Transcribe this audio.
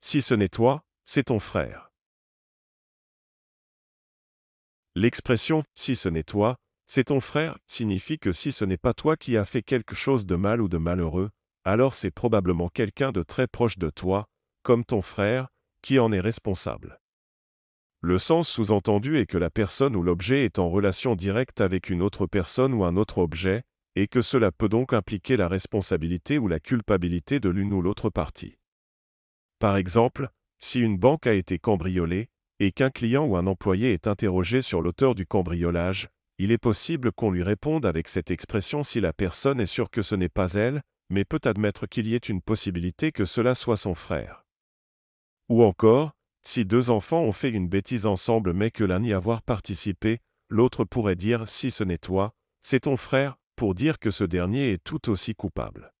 Si ce n'est toi, c'est ton frère. L'expression si ce n'est toi, c'est ton frère signifie que si ce n'est pas toi qui as fait quelque chose de mal ou de malheureux, alors c'est probablement quelqu'un de très proche de toi, comme ton frère, qui en est responsable. Le sens sous-entendu est que la personne ou l'objet est en relation directe avec une autre personne ou un autre objet, et que cela peut donc impliquer la responsabilité ou la culpabilité de l'une ou l'autre partie. Par exemple, si une banque a été cambriolée, et qu'un client ou un employé est interrogé sur l'auteur du cambriolage, il est possible qu'on lui réponde avec cette expression si la personne est sûre que ce n'est pas elle, mais peut admettre qu'il y ait une possibilité que cela soit son frère. Ou encore, si deux enfants ont fait une bêtise ensemble mais que l'un y avoir participé, l'autre pourrait dire si ce n'est toi, c'est ton frère, pour dire que ce dernier est tout aussi coupable.